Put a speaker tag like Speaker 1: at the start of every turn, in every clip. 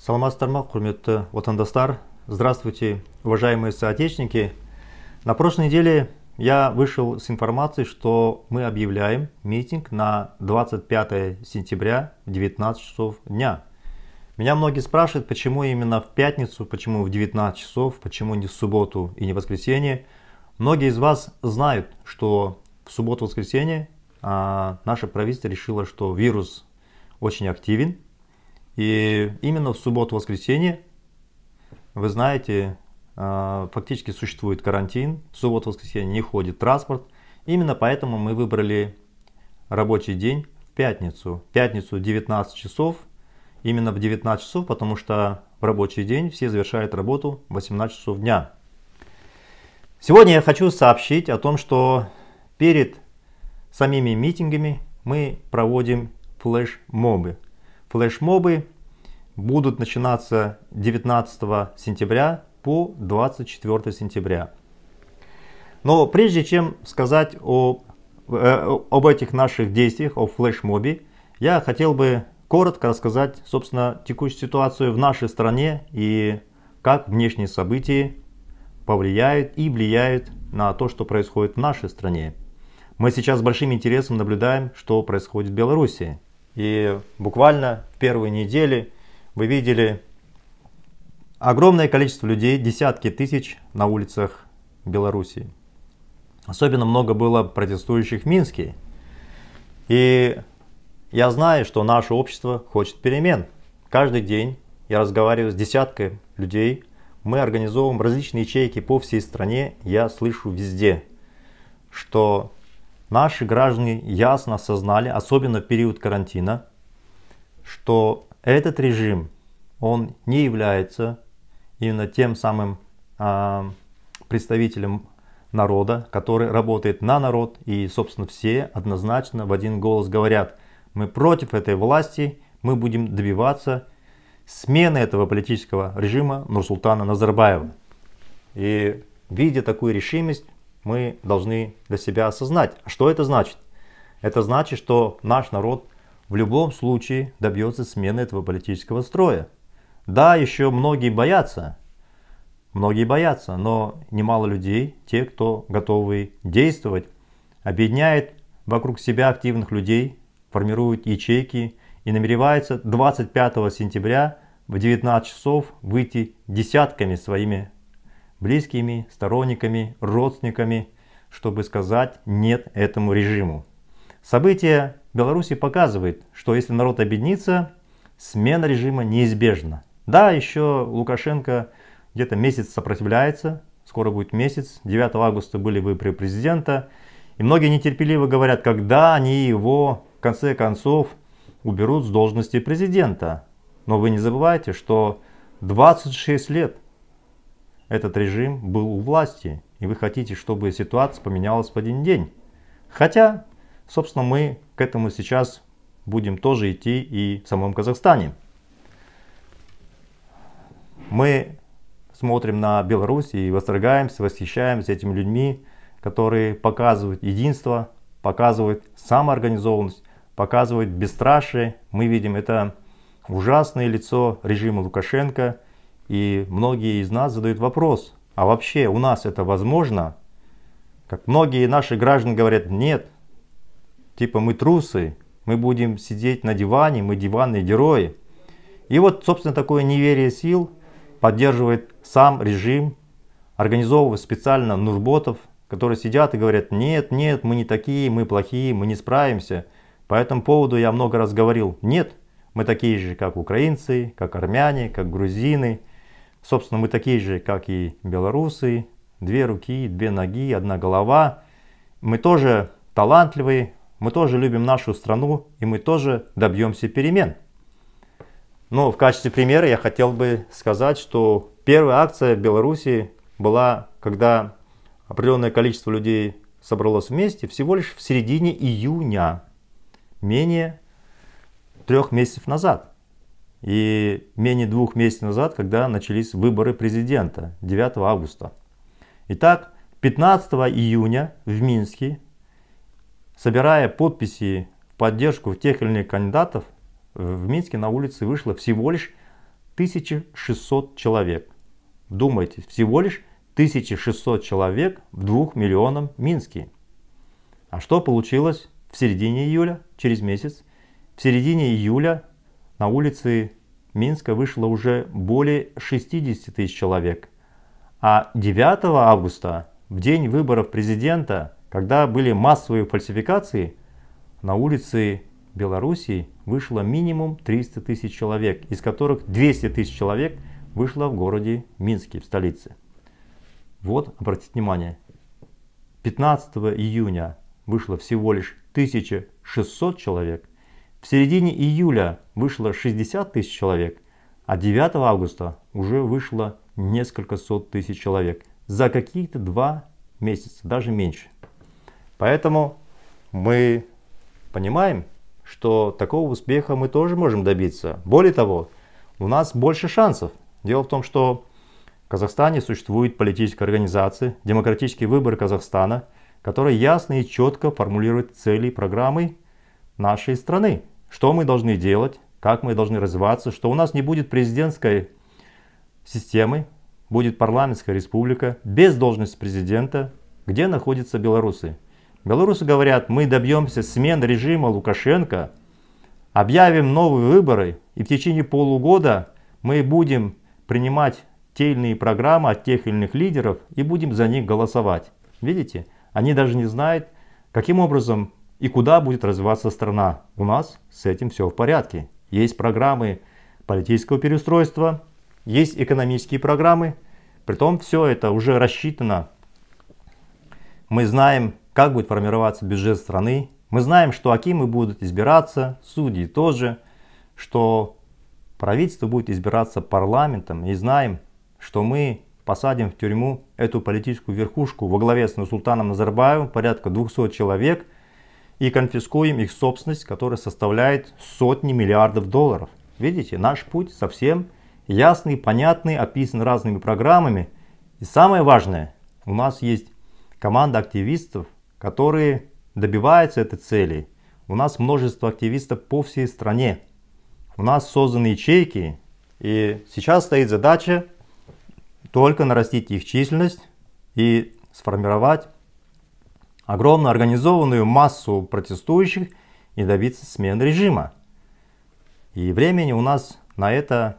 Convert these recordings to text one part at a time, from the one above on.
Speaker 1: саламатсыздар ма құрметті отандастар здравствуйте уважаемые соотечественники на прошлой неделе я вышел с информацией что мы объявляем митинг на 25 сентября в 19 часов дня меня многие спрашивают почему именно в пятницу почему в 19 часов почему не в субботу и не в воскресенье многие из вас знают что в субботу воскресенье а, наше правительство решило что вирус очень активен и именно в субботу-воскресенье, вы знаете, а, фактически существует карантин, в субботу-воскресенье не ходит транспорт. Именно поэтому мы выбрали рабочий день в пятницу. В пятницу 19 часов, именно в 19 часов, потому что в рабочий день все завершают работу в 18 часов дня. Сегодня я хочу сообщить о том, что перед самими митингами мы проводим флеш-мобы. Флешмобы будут начинаться 19 сентября по 24 сентября. Но прежде чем сказать о, э, об этих наших действиях, о флешмобе, я хотел бы коротко рассказать, собственно, текущую ситуацию в нашей стране и как внешние события повлияют и влияют на то, что происходит в нашей стране. Мы сейчас с большим интересом наблюдаем, что происходит в Беларуси. И буквально в первые недели вы видели огромное количество людей, десятки тысяч на улицах Белоруссии. Особенно много было протестующих в Минске. И я знаю, что наше общество хочет перемен. Каждый день я разговариваю с десяткой людей. Мы организовываем различные ячейки по всей стране. Я слышу везде, что Наши граждане ясно осознали, особенно в период карантина, что этот режим, он не является именно тем самым э, представителем народа, который работает на народ. И, собственно, все однозначно в один голос говорят, мы против этой власти, мы будем добиваться смены этого политического режима Нурсултана Назарбаева. И видя такую решимость, мы должны для себя осознать. Что это значит? Это значит, что наш народ в любом случае добьется смены этого политического строя. Да, еще многие боятся, многие боятся, но немало людей, те, кто готовы действовать, объединяет вокруг себя активных людей, формирует ячейки и намеревается 25 сентября в 19 часов выйти десятками своими близкими, сторонниками, родственниками, чтобы сказать «нет» этому режиму. События Беларуси показывают, что если народ объединится, смена режима неизбежна. Да, еще Лукашенко где-то месяц сопротивляется, скоро будет месяц, 9 августа были выборы президента, и многие нетерпеливо говорят, когда они его, в конце концов, уберут с должности президента. Но вы не забывайте, что 26 лет этот режим был у власти, и вы хотите, чтобы ситуация поменялась в один день. Хотя, собственно, мы к этому сейчас будем тоже идти и в самом Казахстане. Мы смотрим на Беларусь и восторгаемся, восхищаемся этими людьми, которые показывают единство, показывают самоорганизованность, показывают бесстрашие. Мы видим это ужасное лицо режима Лукашенко – и многие из нас задают вопрос, а вообще у нас это возможно? Как многие наши граждане говорят, нет, типа мы трусы, мы будем сидеть на диване, мы диванные герои. И вот, собственно, такое неверие сил поддерживает сам режим, организовывая специально нурботов, которые сидят и говорят, нет, нет, мы не такие, мы плохие, мы не справимся. По этому поводу я много раз говорил, нет, мы такие же, как украинцы, как армяне, как грузины, Собственно, мы такие же, как и белорусы. Две руки, две ноги, одна голова. Мы тоже талантливые, мы тоже любим нашу страну и мы тоже добьемся перемен. Но в качестве примера я хотел бы сказать, что первая акция в Беларуси была, когда определенное количество людей собралось вместе, всего лишь в середине июня, менее трех месяцев назад и менее двух месяцев назад, когда начались выборы президента 9 августа. Итак, 15 июня в Минске, собирая подписи в поддержку тех или иных кандидатов, в Минске на улице вышло всего лишь 1600 человек. Думайте, всего лишь 1600 человек в 2 миллионам Минске. А что получилось в середине июля, через месяц? В середине июля на улице Минска вышло уже более 60 тысяч человек. А 9 августа, в день выборов президента, когда были массовые фальсификации, на улицы Белоруссии вышло минимум 300 тысяч человек, из которых 200 тысяч человек вышло в городе Минске, в столице. Вот, обратите внимание, 15 июня вышло всего лишь 1600 человек, в середине июля вышло 60 тысяч человек, а 9 августа уже вышло несколько сот тысяч человек за какие-то два месяца, даже меньше. Поэтому мы понимаем, что такого успеха мы тоже можем добиться. Более того, у нас больше шансов. Дело в том, что в Казахстане существует политическая организация «Демократический выбор Казахстана», которая ясно и четко формулирует цели программы нашей страны. Что мы должны делать, как мы должны развиваться, что у нас не будет президентской системы, будет парламентская республика без должности президента, где находятся белорусы. Белорусы говорят, мы добьемся смены режима Лукашенко, объявим новые выборы, и в течение полугода мы будем принимать те или иные программы от тех или иных лидеров и будем за них голосовать. Видите, они даже не знают, каким образом и куда будет развиваться страна. У нас с этим все в порядке. Есть программы политического переустройства, есть экономические программы. Притом все это уже рассчитано. Мы знаем, как будет формироваться бюджет страны. Мы знаем, что Акимы будут избираться, судьи тоже, что правительство будет избираться парламентом. И знаем, что мы посадим в тюрьму эту политическую верхушку во главе с султаном Назарбаевым, порядка 200 человек – и конфискуем их собственность, которая составляет сотни миллиардов долларов. Видите, наш путь совсем ясный, понятный, описан разными программами. И самое важное, у нас есть команда активистов, которые добиваются этой цели. У нас множество активистов по всей стране. У нас созданы ячейки, и сейчас стоит задача только нарастить их численность и сформировать огромную организованную массу протестующих и добиться смены режима. И времени у нас на это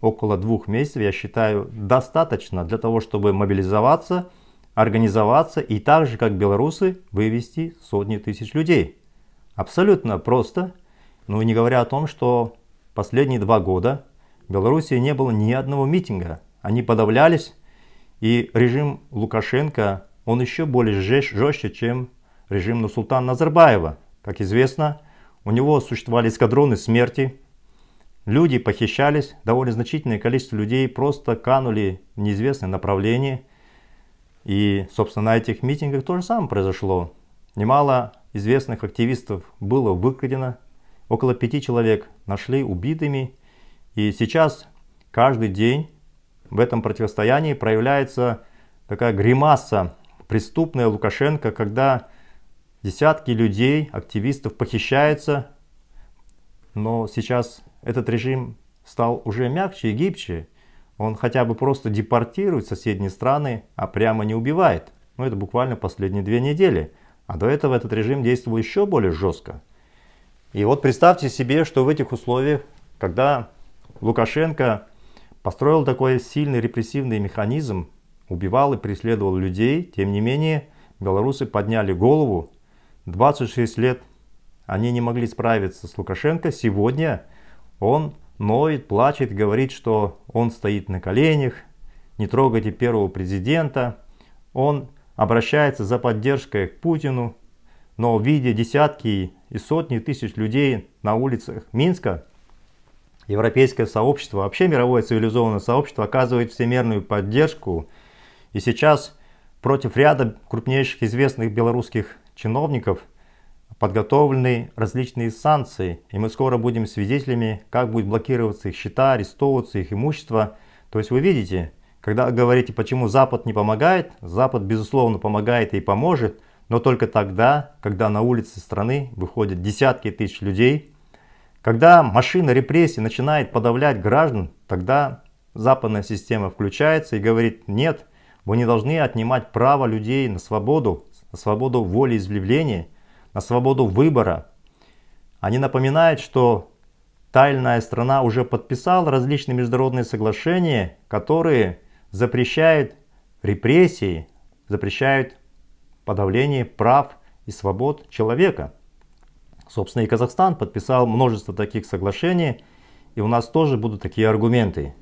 Speaker 1: около двух месяцев, я считаю, достаточно для того, чтобы мобилизоваться, организоваться и так же, как белорусы, вывести сотни тысяч людей. Абсолютно просто, ну и не говоря о том, что последние два года в Беларуси не было ни одного митинга. Они подавлялись, и режим Лукашенко он еще более жестче, чем режим Нусултана Назарбаева. Как известно, у него существовали эскадроны смерти, люди похищались, довольно значительное количество людей просто канули в неизвестное направление. И, собственно, на этих митингах то же самое произошло. Немало известных активистов было выкрадено, около пяти человек нашли убитыми. И сейчас каждый день в этом противостоянии проявляется такая гримаса преступная Лукашенко, когда десятки людей, активистов похищаются, но сейчас этот режим стал уже мягче и гибче. Он хотя бы просто депортирует соседние страны, а прямо не убивает. Ну это буквально последние две недели. А до этого этот режим действовал еще более жестко. И вот представьте себе, что в этих условиях, когда Лукашенко построил такой сильный репрессивный механизм, убивал и преследовал людей. Тем не менее, белорусы подняли голову. 26 лет они не могли справиться с Лукашенко. Сегодня он ноет, плачет, говорит, что он стоит на коленях, не трогайте первого президента. Он обращается за поддержкой к Путину, но видя десятки и сотни тысяч людей на улицах Минска, европейское сообщество, вообще мировое цивилизованное сообщество оказывает всемерную поддержку и сейчас против ряда крупнейших известных белорусских чиновников подготовлены различные санкции, и мы скоро будем свидетелями, как будет блокироваться их счета, арестовываться их имущество. То есть вы видите, когда говорите, почему Запад не помогает, Запад безусловно помогает и поможет, но только тогда, когда на улицы страны выходят десятки тысяч людей, когда машина репрессий начинает подавлять граждан, тогда западная система включается и говорит, нет, вы не должны отнимать право людей на свободу, на свободу воли волеизъявления, на свободу выбора. Они напоминают, что тайная страна уже подписала различные международные соглашения, которые запрещают репрессии, запрещают подавление прав и свобод человека. Собственно, и Казахстан подписал множество таких соглашений, и у нас тоже будут такие аргументы.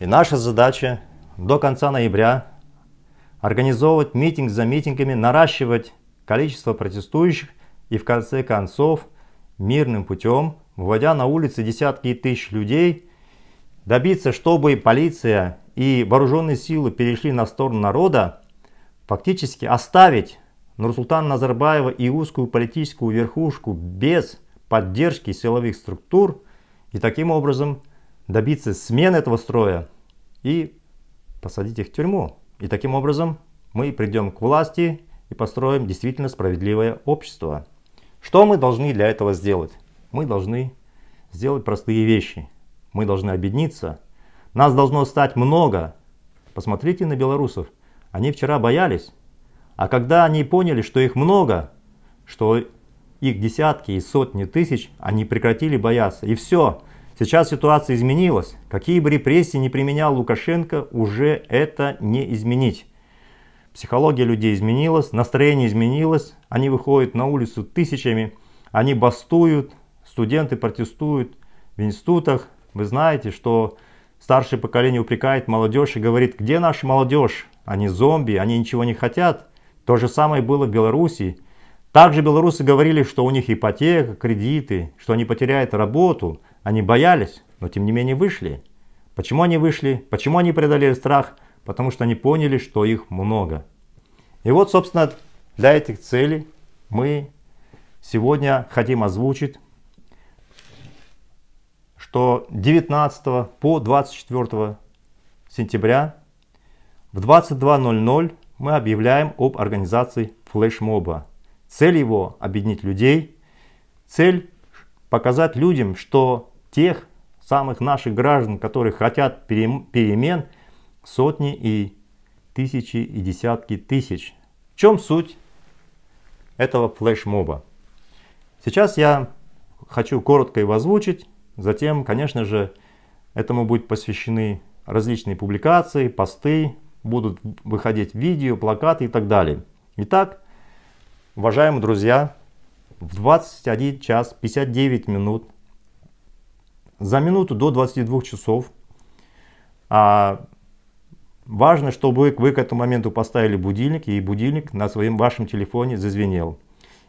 Speaker 1: И наша задача до конца ноября организовывать митинг за митингами, наращивать количество протестующих и в конце концов мирным путем, вводя на улицы десятки тысяч людей, добиться, чтобы полиция и вооруженные силы перешли на сторону народа, фактически оставить Нурсултана Назарбаева и узкую политическую верхушку без поддержки силовых структур и таким образом добиться смены этого строя и посадить их в тюрьму. И таким образом мы придем к власти и построим действительно справедливое общество. Что мы должны для этого сделать? Мы должны сделать простые вещи. Мы должны объединиться. Нас должно стать много. Посмотрите на белорусов. Они вчера боялись. А когда они поняли, что их много, что их десятки и сотни тысяч, они прекратили бояться. И все. Сейчас ситуация изменилась. Какие бы репрессии не применял Лукашенко, уже это не изменить. Психология людей изменилась, настроение изменилось, они выходят на улицу тысячами, они бастуют, студенты протестуют в институтах. Вы знаете, что старшее поколение упрекает молодежь и говорит, где наша молодежь? Они зомби, они ничего не хотят. То же самое было в Беларуси. Также белорусы говорили, что у них ипотека, кредиты, что они потеряют работу – они боялись, но тем не менее вышли. Почему они вышли? Почему они преодолели страх? Потому что они поняли, что их много. И вот, собственно, для этих целей мы сегодня хотим озвучить, что 19 по 24 сентября в 22.00 мы объявляем об организации флешмоба. Цель его – объединить людей. Цель – показать людям, что тех самых наших граждан, которые хотят перемен, сотни и тысячи и десятки тысяч. В чем суть этого флешмоба? Сейчас я хочу коротко его озвучить, затем, конечно же, этому будут посвящены различные публикации, посты, будут выходить видео, плакаты и так далее. Итак, уважаемые друзья, в 21 час 59 минут за минуту до 22 часов. А важно, чтобы вы к этому моменту поставили будильник, и будильник на своем вашем телефоне зазвенел.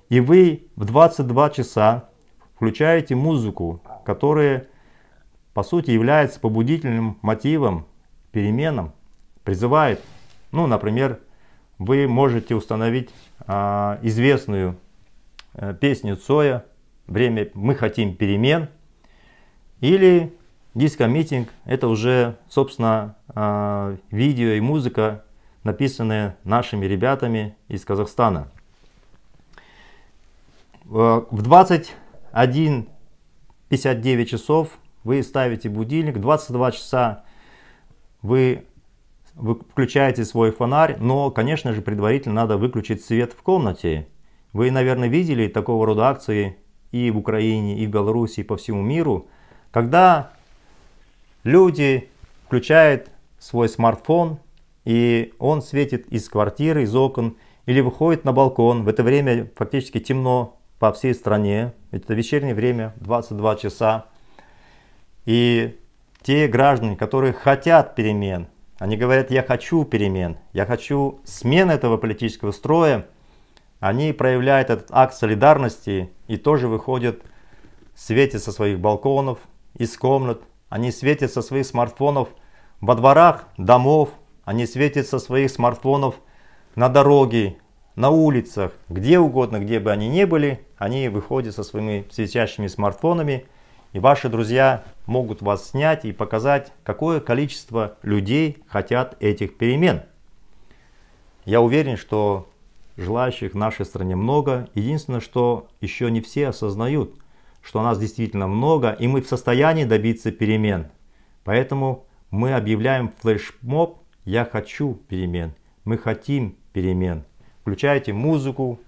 Speaker 1: И вы в 22 часа включаете музыку, которая по сути является побудительным мотивом, переменам, призывает. Ну, например, вы можете установить а, известную а, песню Цоя «Время мы хотим перемен», или диско-митинг – это уже, собственно, а, видео и музыка, написанные нашими ребятами из Казахстана. Э, в 21.59 часов вы ставите будильник, 22 часа вы вы включаете свой фонарь, но, конечно же, предварительно надо выключить свет в комнате. Вы, наверное, видели такого рода акции и в Украине, и в Беларуси, и по всему миру – когда люди включают свой смартфон, и он светит из квартиры, из окон, или выходит на балкон. В это время фактически темно по всей стране. Это вечернее время, 22 часа. И те граждане, которые хотят перемен, они говорят, я хочу перемен, я хочу смены этого политического строя, они проявляют этот акт солидарности и тоже выходят в свете со своих балконов, из комнат, они светят со своих смартфонов во дворах домов, они светят со своих смартфонов на дороге, на улицах, где угодно, где бы они ни были, они выходят со своими светящими смартфонами, и ваши друзья могут вас снять и показать, какое количество людей хотят этих перемен. Я уверен, что желающих в нашей стране много. Единственное, что еще не все осознают, что нас действительно много, и мы в состоянии добиться перемен. Поэтому мы объявляем флешмоб «Я хочу перемен», «Мы хотим перемен». Включайте музыку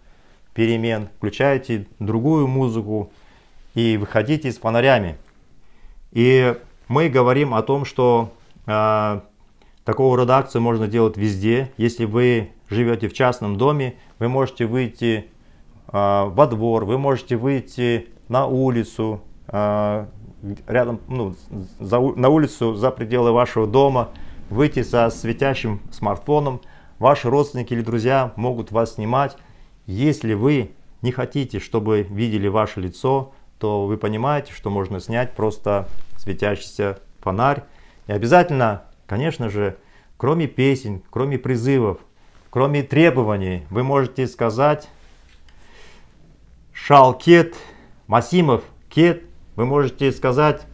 Speaker 1: перемен, включайте другую музыку и выходите с фонарями. И мы говорим о том, что э, такого рода акцию можно делать везде. Если вы живете в частном доме, вы можете выйти э, во двор, вы можете выйти на улицу, а, рядом, ну, за, на улицу за пределы вашего дома, выйти со светящим смартфоном. Ваши родственники или друзья могут вас снимать. Если вы не хотите, чтобы видели ваше лицо, то вы понимаете, что можно снять просто светящийся фонарь. И обязательно, конечно же, кроме песен, кроме призывов, кроме требований, вы можете сказать «Шалкет» масимов кет вы можете сказать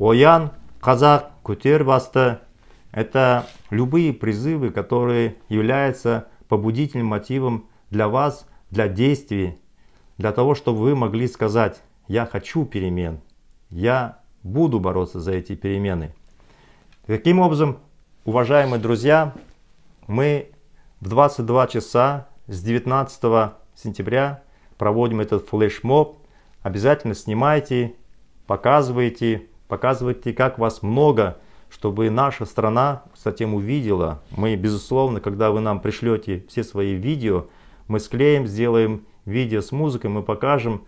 Speaker 1: оян казак Кутербаста – это любые призывы которые являются побудительным мотивом для вас для действий для того чтобы вы могли сказать я хочу перемен я буду бороться за эти перемены таким образом уважаемые друзья мы в 22 часа с 19 сентября проводим этот флешмоб обязательно снимайте, показывайте, показывайте, как вас много, чтобы наша страна затем увидела. Мы, безусловно, когда вы нам пришлете все свои видео, мы склеим, сделаем видео с музыкой, мы покажем,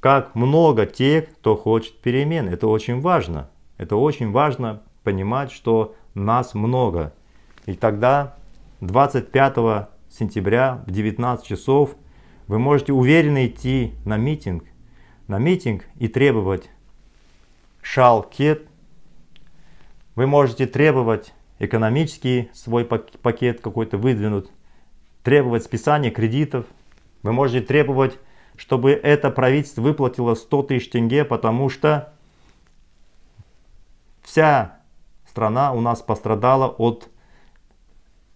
Speaker 1: как много тех, кто хочет перемен. Это очень важно. Это очень важно понимать, что нас много. И тогда 25 сентября в 19 часов вы можете уверенно идти на митинг, на митинг и требовать шал кет. Вы можете требовать экономический свой пакет какой-то выдвинут, требовать списания кредитов. Вы можете требовать, чтобы это правительство выплатило 100 тысяч тенге, потому что вся страна у нас пострадала от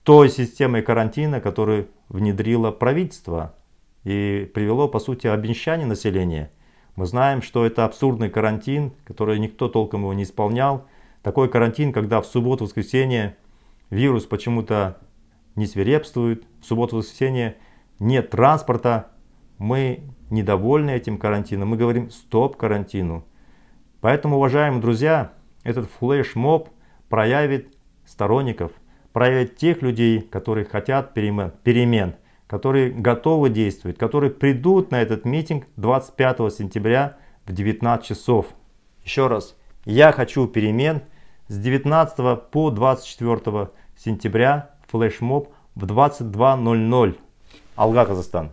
Speaker 1: той системы карантина, которую внедрило правительство и привело, по сути, обнищание населения – мы знаем, что это абсурдный карантин, который никто толком его не исполнял. Такой карантин, когда в субботу-воскресенье вирус почему-то не свирепствует, в субботу-воскресенье нет транспорта. Мы недовольны этим карантином, мы говорим «стоп карантину». Поэтому, уважаемые друзья, этот флешмоб проявит сторонников, проявит тех людей, которые хотят перемен. перемен которые готовы действовать, которые придут на этот митинг 25 сентября в 19 часов. Еще раз, я хочу перемен с 19 по 24 сентября флешмоб в 22.00. Алга, Казахстан.